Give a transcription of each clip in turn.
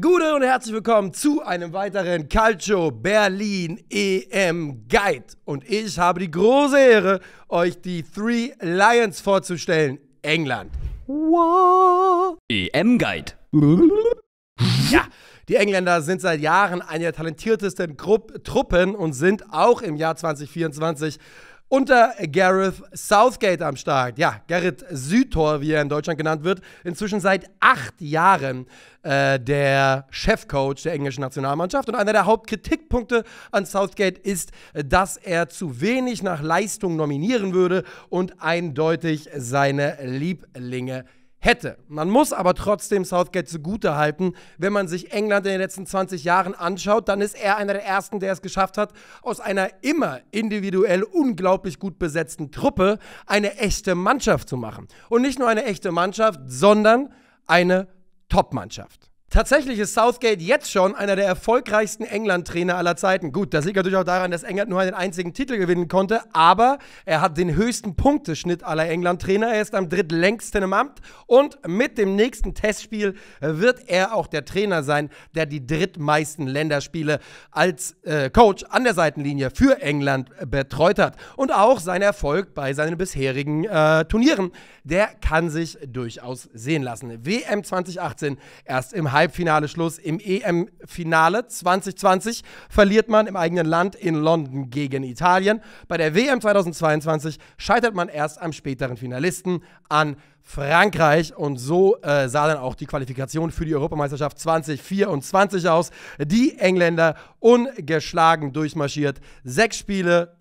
Gute und herzlich willkommen zu einem weiteren Calcio Berlin EM Guide. Und ich habe die große Ehre, euch die Three Lions vorzustellen. England. Wow. E EM Guide. Ja, die Engländer sind seit Jahren eine der talentiertesten Grupp Truppen und sind auch im Jahr 2024 unter Gareth Southgate am Start. Ja, Gareth Südtor, wie er in Deutschland genannt wird, inzwischen seit acht Jahren äh, der Chefcoach der englischen Nationalmannschaft. Und einer der Hauptkritikpunkte an Southgate ist, dass er zu wenig nach Leistung nominieren würde und eindeutig seine Lieblinge hätte. Man muss aber trotzdem Southgate zugutehalten, wenn man sich England in den letzten 20 Jahren anschaut, dann ist er einer der ersten, der es geschafft hat, aus einer immer individuell unglaublich gut besetzten Truppe eine echte Mannschaft zu machen. Und nicht nur eine echte Mannschaft, sondern eine Top-Mannschaft. Tatsächlich ist Southgate jetzt schon einer der erfolgreichsten England-Trainer aller Zeiten. Gut, das liegt natürlich auch daran, dass England nur einen einzigen Titel gewinnen konnte, aber er hat den höchsten Punkteschnitt aller England-Trainer. Er ist am drittlängsten im Amt und mit dem nächsten Testspiel wird er auch der Trainer sein, der die drittmeisten Länderspiele als äh, Coach an der Seitenlinie für England betreut hat. Und auch sein Erfolg bei seinen bisherigen äh, Turnieren, der kann sich durchaus sehen lassen. WM 2018 erst im Halbfinale. Halbfinale Schluss. Im EM-Finale 2020 verliert man im eigenen Land in London gegen Italien. Bei der WM 2022 scheitert man erst am späteren Finalisten an Frankreich. Und so äh, sah dann auch die Qualifikation für die Europameisterschaft 2024 aus. Die Engländer ungeschlagen durchmarschiert. Sechs Spiele,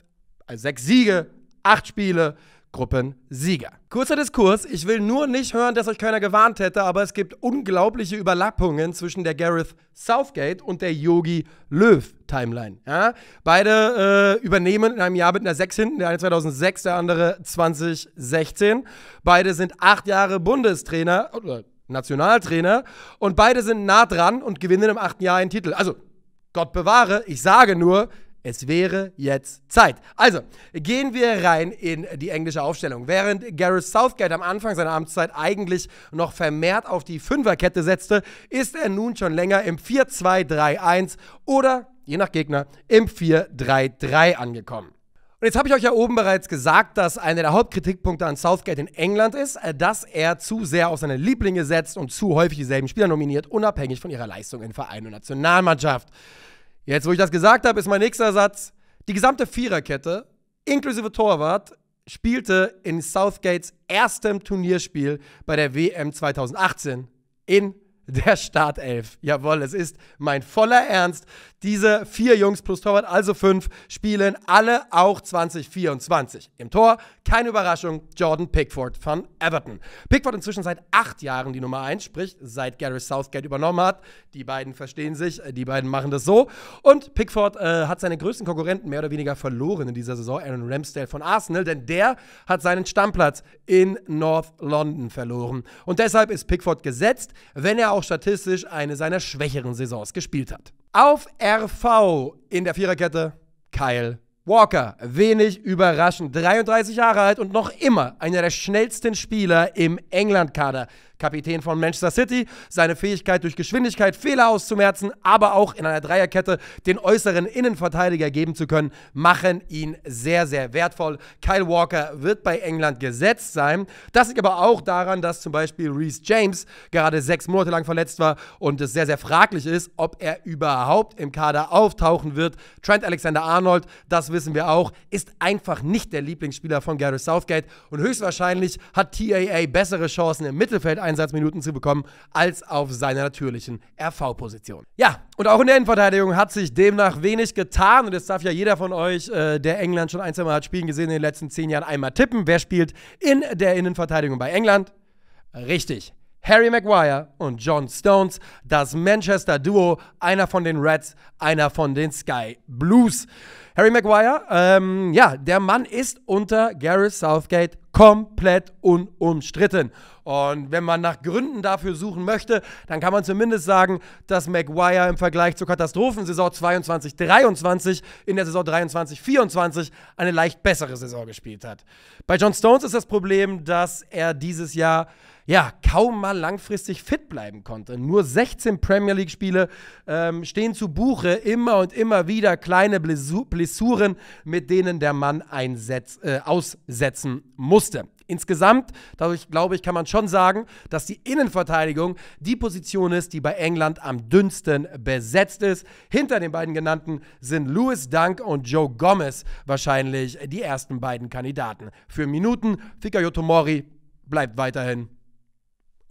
also sechs Siege, acht Spiele, Gruppensieger. Kurzer Diskurs, ich will nur nicht hören, dass euch keiner gewarnt hätte, aber es gibt unglaubliche Überlappungen zwischen der Gareth Southgate und der Yogi Löw Timeline. Ja? Beide äh, übernehmen in einem Jahr mit einer 6 hinten, der eine 2006, der andere 2016. Beide sind acht Jahre Bundestrainer oder Nationaltrainer und beide sind nah dran und gewinnen im achten Jahr einen Titel. Also Gott bewahre, ich sage nur, es wäre jetzt Zeit. Also, gehen wir rein in die englische Aufstellung. Während Gareth Southgate am Anfang seiner Amtszeit eigentlich noch vermehrt auf die Fünferkette setzte, ist er nun schon länger im 4-2-3-1 oder, je nach Gegner, im 4-3-3 angekommen. Und jetzt habe ich euch ja oben bereits gesagt, dass einer der Hauptkritikpunkte an Southgate in England ist, äh, dass er zu sehr auf seine Lieblinge setzt und zu häufig dieselben Spieler nominiert, unabhängig von ihrer Leistung in Verein und Nationalmannschaft. Jetzt, wo ich das gesagt habe, ist mein nächster Satz. Die gesamte Viererkette, inklusive Torwart, spielte in Southgates erstem Turnierspiel bei der WM 2018 in der Startelf. Jawohl, es ist mein voller Ernst. Diese vier Jungs plus Torwart, also fünf, spielen alle auch 2024. Im Tor, keine Überraschung, Jordan Pickford von Everton. Pickford inzwischen seit acht Jahren die Nummer eins, sprich seit Gary Southgate übernommen hat. Die beiden verstehen sich, äh, die beiden machen das so. Und Pickford äh, hat seine größten Konkurrenten mehr oder weniger verloren in dieser Saison, Aaron Ramsdale von Arsenal, denn der hat seinen Stammplatz in North London verloren. Und deshalb ist Pickford gesetzt, wenn er auch statistisch eine seiner schwächeren Saisons gespielt hat. Auf RV in der Viererkette Kyle Walker, wenig überraschend, 33 Jahre alt und noch immer einer der schnellsten Spieler im England-Kader. Kapitän von Manchester City, seine Fähigkeit durch Geschwindigkeit Fehler auszumerzen, aber auch in einer Dreierkette den äußeren Innenverteidiger geben zu können, machen ihn sehr, sehr wertvoll. Kyle Walker wird bei England gesetzt sein. Das liegt aber auch daran, dass zum Beispiel Reese James gerade sechs Monate lang verletzt war und es sehr, sehr fraglich ist, ob er überhaupt im Kader auftauchen wird. Trent Alexander-Arnold, das wissen wir auch, ist einfach nicht der Lieblingsspieler von Gary Southgate und höchstwahrscheinlich hat TAA bessere Chancen im Mittelfeld Einsatzminuten zu bekommen als auf seiner natürlichen RV-Position. Ja, und auch in der Innenverteidigung hat sich demnach wenig getan. Und jetzt darf ja jeder von euch, äh, der England schon ein, zwei Mal hat spielen gesehen in den letzten zehn Jahren, einmal tippen. Wer spielt in der Innenverteidigung bei England? Richtig. Harry Maguire und John Stones, das Manchester Duo, einer von den Reds, einer von den Sky Blues. Harry Maguire, ähm, ja, der Mann ist unter Gareth Southgate komplett unumstritten. Und wenn man nach Gründen dafür suchen möchte, dann kann man zumindest sagen, dass Maguire im Vergleich zur Katastrophensaison 22-23 in der Saison 23-24 eine leicht bessere Saison gespielt hat. Bei John Stones ist das Problem, dass er dieses Jahr ja, kaum mal langfristig fit bleiben konnte. Nur 16 Premier League-Spiele ähm, stehen zu Buche, immer und immer wieder kleine Blessuren, mit denen der Mann einsetz, äh, aussetzen musste. Insgesamt, dadurch glaube ich, kann man schon sagen, dass die Innenverteidigung die Position ist, die bei England am dünnsten besetzt ist. Hinter den beiden genannten sind Louis Dunk und Joe Gomez wahrscheinlich die ersten beiden Kandidaten. Für Minuten, Fikayo Tomori bleibt weiterhin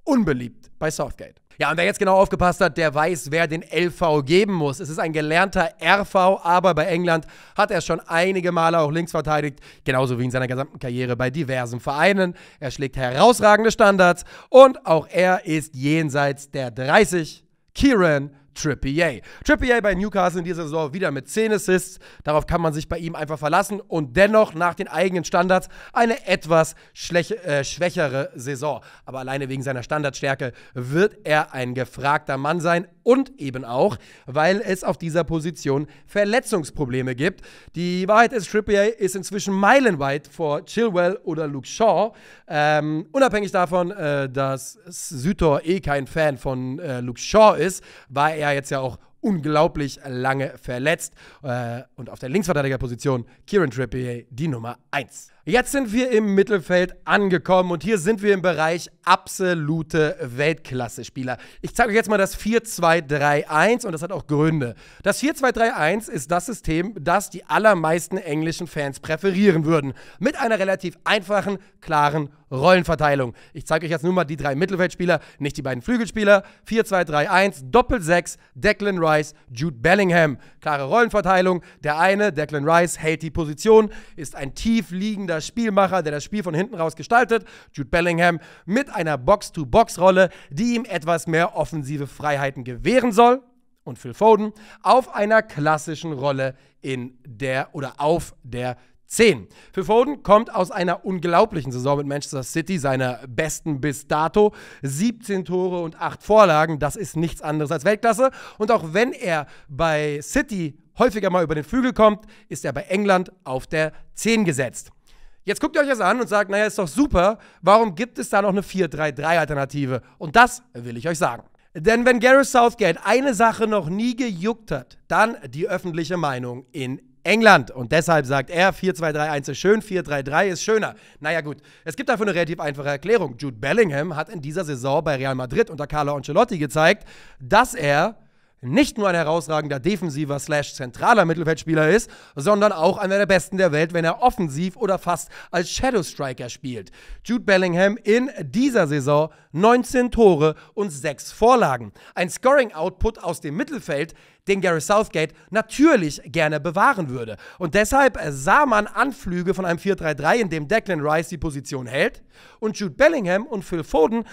unbeliebt bei Southgate. Ja, und wer jetzt genau aufgepasst hat, der weiß, wer den LV geben muss. Es ist ein gelernter RV, aber bei England hat er schon einige Male auch links verteidigt, genauso wie in seiner gesamten Karriere bei diversen Vereinen. Er schlägt herausragende Standards und auch er ist jenseits der 30. Kieran Trippier. Trippier bei Newcastle in dieser Saison wieder mit 10 Assists. Darauf kann man sich bei ihm einfach verlassen und dennoch nach den eigenen Standards eine etwas äh, schwächere Saison. Aber alleine wegen seiner Standardstärke wird er ein gefragter Mann sein und eben auch, weil es auf dieser Position Verletzungsprobleme gibt. Die Wahrheit ist, Trippier ist inzwischen meilenweit vor Chilwell oder Luke Shaw. Ähm, unabhängig davon, äh, dass Sütor eh kein Fan von äh, Luke Shaw ist, war er jetzt ja auch unglaublich lange verletzt. Äh, und auf der Linksverteidigerposition Kieran Trippier die Nummer 1. Jetzt sind wir im Mittelfeld angekommen und hier sind wir im Bereich absolute Weltklasse-Spieler. Ich zeige euch jetzt mal das 4-2-3-1 und das hat auch Gründe. Das 4-2-3-1 ist das System, das die allermeisten englischen Fans präferieren würden. Mit einer relativ einfachen, klaren Rollenverteilung. Ich zeige euch jetzt nur mal die drei Mittelfeldspieler, nicht die beiden Flügelspieler. 4-2-3-1, Doppel-6, Declan Rice, Jude Bellingham. Klare Rollenverteilung. Der eine, Declan Rice, hält die Position, ist ein tief liegender solider Spielmacher, der das Spiel von hinten raus gestaltet. Jude Bellingham mit einer Box-to-Box-Rolle, die ihm etwas mehr offensive Freiheiten gewähren soll. Und Phil Foden auf einer klassischen Rolle in der oder auf der 10. Phil Foden kommt aus einer unglaublichen Saison mit Manchester City, seiner besten bis dato. 17 Tore und 8 Vorlagen, das ist nichts anderes als Weltklasse. Und auch wenn er bei City häufiger mal über den Flügel kommt, ist er bei England auf der 10 gesetzt. Jetzt guckt ihr euch das an und sagt, naja, ist doch super, warum gibt es da noch eine 4-3-3-Alternative? Und das will ich euch sagen. Denn wenn Gareth Southgate eine Sache noch nie gejuckt hat, dann die öffentliche Meinung in England. Und deshalb sagt er, 4-2-3-1 ist schön, 4-3-3 ist schöner. Naja gut, es gibt dafür eine relativ einfache Erklärung. Jude Bellingham hat in dieser Saison bei Real Madrid unter Carlo Ancelotti gezeigt, dass er nicht nur ein herausragender defensiver slash zentraler Mittelfeldspieler ist, sondern auch einer der besten der Welt, wenn er offensiv oder fast als Shadow Striker spielt. Jude Bellingham in dieser Saison 19 Tore und 6 Vorlagen. Ein Scoring-Output aus dem Mittelfeld, den Gary Southgate natürlich gerne bewahren würde. Und deshalb sah man Anflüge von einem 4-3-3, in dem Declan Rice die Position hält und Jude Bellingham und Phil Foden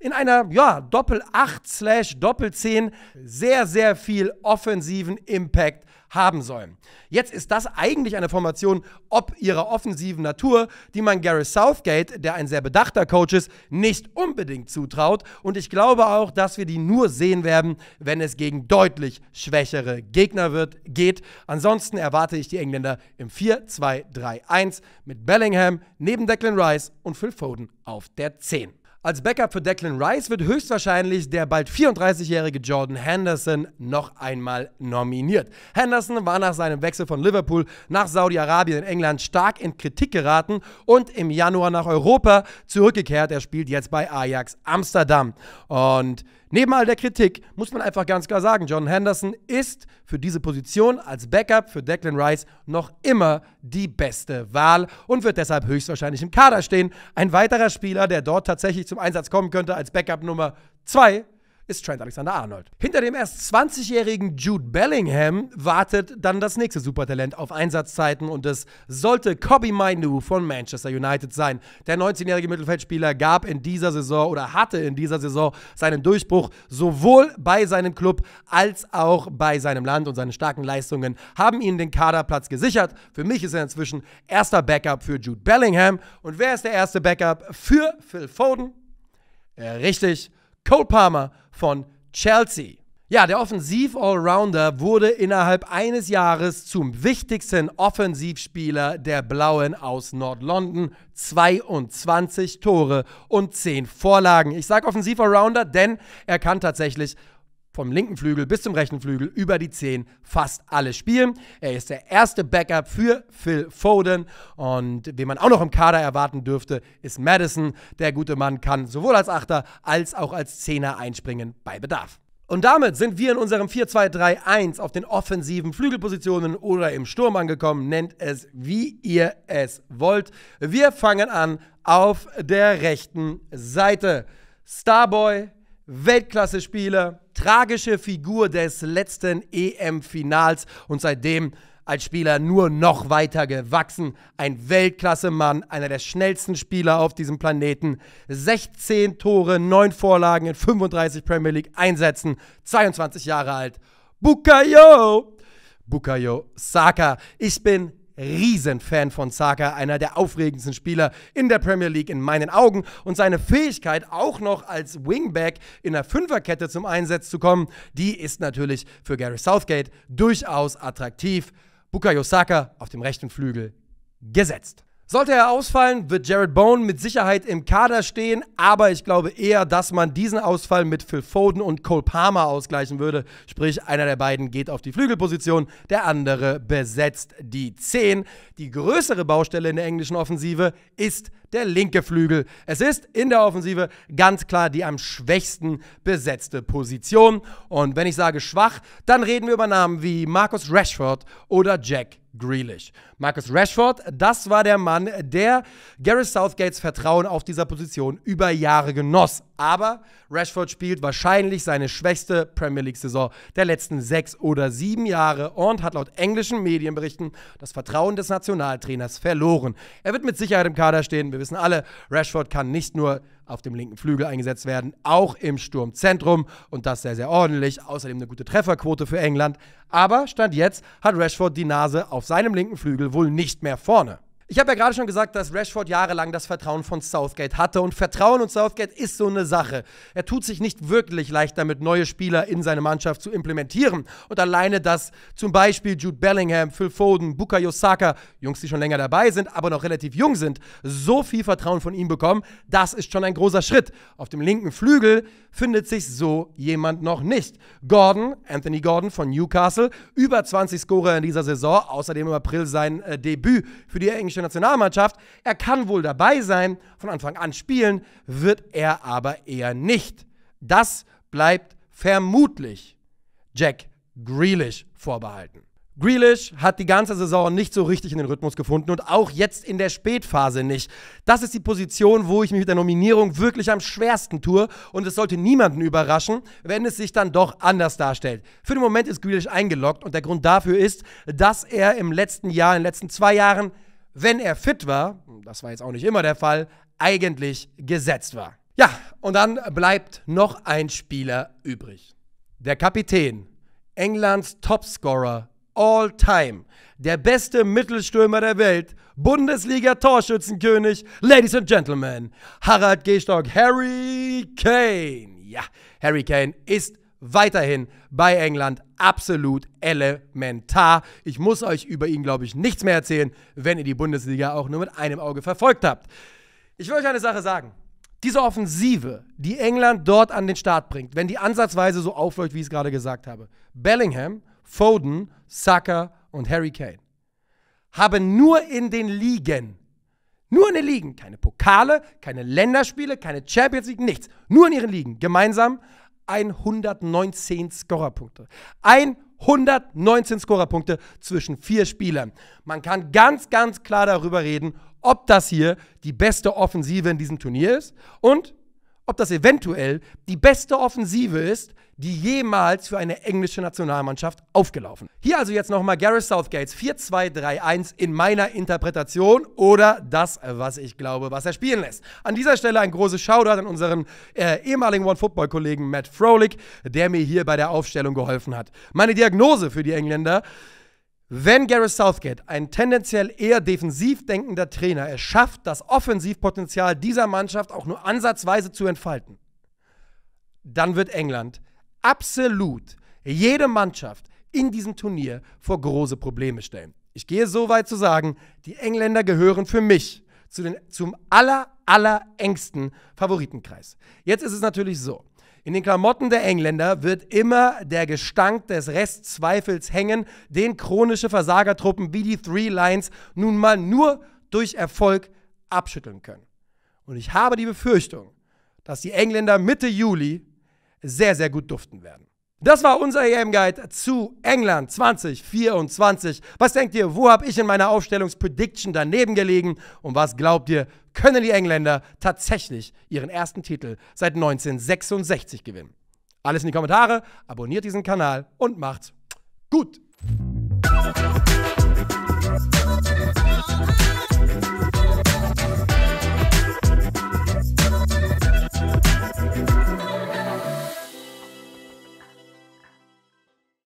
in einer ja, Doppel-8 Doppel-10 sehr, sehr viel offensiven Impact haben sollen. Jetzt ist das eigentlich eine Formation ob ihrer offensiven Natur, die man Gareth Southgate, der ein sehr bedachter Coach ist, nicht unbedingt zutraut. Und ich glaube auch, dass wir die nur sehen werden, wenn es gegen deutlich schwächere Gegner wird, geht. Ansonsten erwarte ich die Engländer im 4-2-3-1 mit Bellingham neben Declan Rice und Phil Foden auf der 10. Als Backup für Declan Rice wird höchstwahrscheinlich der bald 34-jährige Jordan Henderson noch einmal nominiert. Henderson war nach seinem Wechsel von Liverpool nach Saudi-Arabien in England stark in Kritik geraten und im Januar nach Europa zurückgekehrt. Er spielt jetzt bei Ajax Amsterdam. Und Neben all der Kritik muss man einfach ganz klar sagen, John Henderson ist für diese Position als Backup für Declan Rice noch immer die beste Wahl und wird deshalb höchstwahrscheinlich im Kader stehen. Ein weiterer Spieler, der dort tatsächlich zum Einsatz kommen könnte als Backup Nummer 2 ist Trent Alexander-Arnold. Hinter dem erst 20-jährigen Jude Bellingham wartet dann das nächste Supertalent auf Einsatzzeiten und es sollte Kobe Mainu von Manchester United sein. Der 19-jährige Mittelfeldspieler gab in dieser Saison oder hatte in dieser Saison seinen Durchbruch sowohl bei seinem Club als auch bei seinem Land und seine starken Leistungen haben ihn den Kaderplatz gesichert. Für mich ist er inzwischen erster Backup für Jude Bellingham und wer ist der erste Backup für Phil Foden? Äh, richtig, Cole Palmer von Chelsea. Ja, der Offensiv-Allrounder wurde innerhalb eines Jahres zum wichtigsten Offensivspieler der Blauen aus Nord-London. 22 Tore und 10 Vorlagen. Ich sage Offensiv-Allrounder, denn er kann tatsächlich vom linken Flügel bis zum rechten Flügel über die 10 fast alle spielen. Er ist der erste Backup für Phil Foden und wen man auch noch im Kader erwarten dürfte, ist Madison. Der gute Mann kann sowohl als Achter als auch als Zehner einspringen bei Bedarf. Und damit sind wir in unserem 4-2-3-1 auf den offensiven Flügelpositionen oder im Sturm angekommen. Nennt es, wie ihr es wollt. Wir fangen an auf der rechten Seite. Starboy Weltklasse-Spieler, tragische Figur des letzten EM-Finals und seitdem als Spieler nur noch weiter gewachsen. Ein Weltklasse-Mann, einer der schnellsten Spieler auf diesem Planeten. 16 Tore, 9 Vorlagen in 35 Premier League-Einsätzen, 22 Jahre alt. Bukayo! Bukayo Saka. Ich bin Riesenfan von Saka, einer der aufregendsten Spieler in der Premier League in meinen Augen. Und seine Fähigkeit, auch noch als Wingback in der Fünferkette zum Einsatz zu kommen, die ist natürlich für Gary Southgate durchaus attraktiv. Bukayo Saka auf dem rechten Flügel gesetzt. Sollte er ausfallen, wird Jared Bone mit Sicherheit im Kader stehen, aber ich glaube eher, dass man diesen Ausfall mit Phil Foden und Cole Palmer ausgleichen würde. Sprich, einer der beiden geht auf die Flügelposition, der andere besetzt die 10. Die größere Baustelle in der englischen Offensive ist der linke Flügel. Es ist in der Offensive ganz klar die am schwächsten besetzte Position. Und wenn ich sage schwach, dann reden wir über Namen wie Marcus Rashford oder Jack Grealish. Marcus Rashford, das war der Mann, der Gareth Southgates Vertrauen auf dieser Position über Jahre genoss. Aber Rashford spielt wahrscheinlich seine schwächste Premier League-Saison der letzten sechs oder sieben Jahre und hat laut englischen Medienberichten das Vertrauen des Nationaltrainers verloren. Er wird mit Sicherheit im Kader stehen. Wir wissen alle, Rashford kann nicht nur auf dem linken Flügel eingesetzt werden, auch im Sturmzentrum und das sehr, sehr ordentlich. Außerdem eine gute Trefferquote für England. Aber Stand jetzt hat Rashford die Nase auf seinem linken Flügel wohl nicht mehr vorne. Ich habe ja gerade schon gesagt, dass Rashford jahrelang das Vertrauen von Southgate hatte und Vertrauen und Southgate ist so eine Sache. Er tut sich nicht wirklich leicht damit, neue Spieler in seine Mannschaft zu implementieren. Und alleine, dass zum Beispiel Jude Bellingham, Phil Foden, Buka Yosaka, Jungs, die schon länger dabei sind, aber noch relativ jung sind, so viel Vertrauen von ihm bekommen, das ist schon ein großer Schritt. Auf dem linken Flügel findet sich so jemand noch nicht. Gordon, Anthony Gordon von Newcastle, über 20 Scorer in dieser Saison, außerdem im April sein äh, Debüt für die englische deutsche Nationalmannschaft. Er kann wohl dabei sein, von Anfang an spielen, wird er aber eher nicht. Das bleibt vermutlich Jack Grealish vorbehalten. Grealish hat die ganze Saison nicht so richtig in den Rhythmus gefunden und auch jetzt in der Spätphase nicht. Das ist die Position, wo ich mich mit der Nominierung wirklich am schwersten tue und es sollte niemanden überraschen, wenn es sich dann doch anders darstellt. Für den Moment ist Grealish eingeloggt und der Grund dafür ist, dass er im letzten Jahr, in den letzten zwei Jahren wenn er fit war, das war jetzt auch nicht immer der Fall, eigentlich gesetzt war. Ja, und dann bleibt noch ein Spieler übrig. Der Kapitän, Englands Topscorer all time, der beste Mittelstürmer der Welt, Bundesliga-Torschützenkönig, Ladies and Gentlemen, Harald Gehstock, Harry Kane. Ja, Harry Kane ist weiterhin bei England absolut elementar. Ich muss euch über ihn, glaube ich, nichts mehr erzählen, wenn ihr die Bundesliga auch nur mit einem Auge verfolgt habt. Ich will euch eine Sache sagen. Diese Offensive, die England dort an den Start bringt, wenn die ansatzweise so aufläuft, wie ich es gerade gesagt habe, Bellingham, Foden, Saka und Harry Kane, haben nur in den Ligen nur in den Ligen. Keine Pokale, keine Länderspiele, keine Champions League, nichts. Nur in ihren Ligen. Gemeinsam 119 Scorerpunkte. 119 Scorerpunkte zwischen vier Spielern. Man kann ganz, ganz klar darüber reden, ob das hier die beste Offensive in diesem Turnier ist und ob das eventuell die beste Offensive ist, die jemals für eine englische Nationalmannschaft aufgelaufen. Hier also jetzt nochmal Gareth Southgates 4-2-3-1 in meiner Interpretation oder das, was ich glaube, was er spielen lässt. An dieser Stelle ein großes Shoutout an unseren äh, ehemaligen One-Football-Kollegen Matt Froelich, der mir hier bei der Aufstellung geholfen hat. Meine Diagnose für die Engländer wenn Gareth Southgate, ein tendenziell eher defensiv denkender Trainer, es schafft, das Offensivpotenzial dieser Mannschaft auch nur ansatzweise zu entfalten, dann wird England absolut jede Mannschaft in diesem Turnier vor große Probleme stellen. Ich gehe so weit zu sagen, die Engländer gehören für mich zu den, zum aller, aller engsten Favoritenkreis. Jetzt ist es natürlich so. In den Klamotten der Engländer wird immer der Gestank des Restzweifels hängen, den chronische Versagertruppen wie die Three Lions nun mal nur durch Erfolg abschütteln können. Und ich habe die Befürchtung, dass die Engländer Mitte Juli sehr, sehr gut duften werden. Das war unser EM Guide zu England 2024. Was denkt ihr, wo habe ich in meiner Aufstellungsprediction daneben gelegen und was glaubt ihr, können die Engländer tatsächlich ihren ersten Titel seit 1966 gewinnen? Alles in die Kommentare, abonniert diesen Kanal und macht's gut.